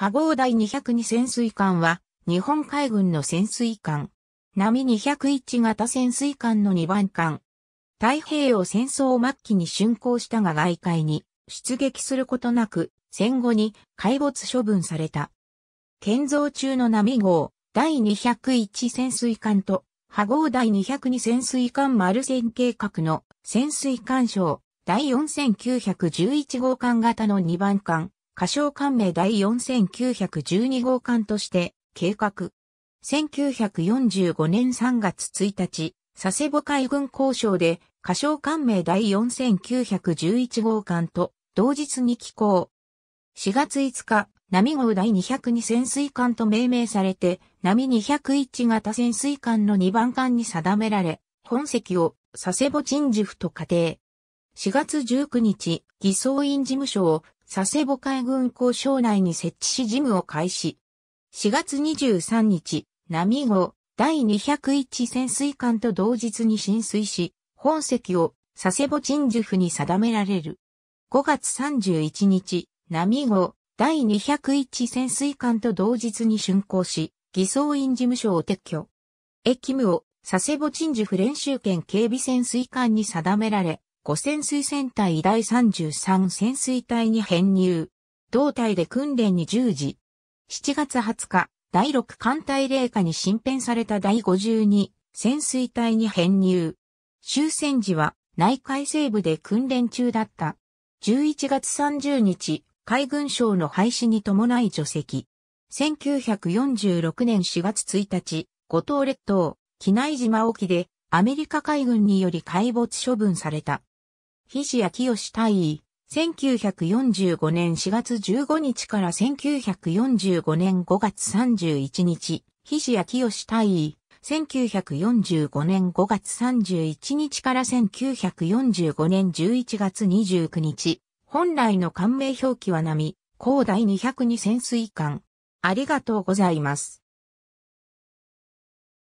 波号第202潜水艦は、日本海軍の潜水艦。波201型潜水艦の2番艦。太平洋戦争末期に竣工したが外界に出撃することなく、戦後に海没処分された。建造中の波号、第201潜水艦と、波号第202潜水艦丸線計画の潜水艦賞、第4911号艦型の2番艦、歌唱官名第4912号館として計画。1945年3月1日、佐世保海軍交渉で歌唱官名第4911号館と同日に寄港。4月5日、波号第202潜水艦と命名されて、波201型潜水艦の2番艦に定められ、本籍を佐世保鎮守府と仮定。4月19日、偽装院事務所を佐世保海軍港省内に設置し事務を開始。4月23日、波号第201潜水艦と同日に浸水し、本籍を佐世保鎮守府に定められる。5月31日、波号第201潜水艦と同日に竣工し、偽装員事務所を撤去。駅務を佐世保鎮守府練習圏警備潜水艦に定められ、五潜水船隊第33潜水隊に編入。同隊で訓練に従事。7月20日、第6艦隊霊下に新編された第52潜水隊に編入。終戦時は内海西部で訓練中だった。11月30日、海軍省の廃止に伴い除籍。1946年4月1日、五島列島、機内島沖でアメリカ海軍により海没処分された。菱谷清大尉、1945年4月15日から1945年5月31日、菱谷清大尉、1945年5月31日から1945年11月29日、本来の官名表記は波、広大202潜水艦。ありがとうございます。